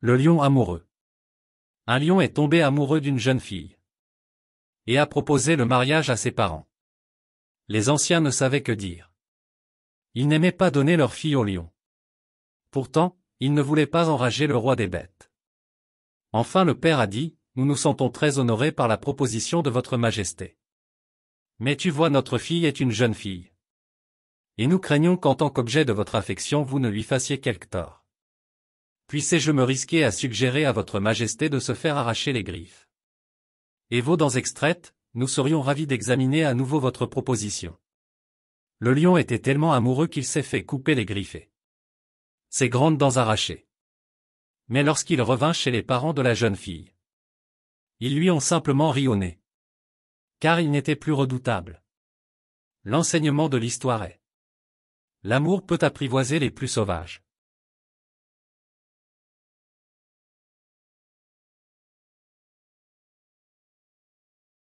Le lion amoureux. Un lion est tombé amoureux d'une jeune fille. Et a proposé le mariage à ses parents. Les anciens ne savaient que dire. Ils n'aimaient pas donner leur fille au lion. Pourtant, ils ne voulaient pas enrager le roi des bêtes. Enfin le père a dit, nous nous sentons très honorés par la proposition de votre majesté. Mais tu vois notre fille est une jeune fille. Et nous craignons qu'en tant qu'objet de votre affection vous ne lui fassiez quelque tort. Puissais-je me risquer à suggérer à votre majesté de se faire arracher les griffes Et vos dents extraites, nous serions ravis d'examiner à nouveau votre proposition. Le lion était tellement amoureux qu'il s'est fait couper les griffes. Ses grandes dents arrachées. Mais lorsqu'il revint chez les parents de la jeune fille, ils lui ont simplement ri au nez. Car il n'était plus redoutable. L'enseignement de l'histoire est. L'amour peut apprivoiser les plus sauvages.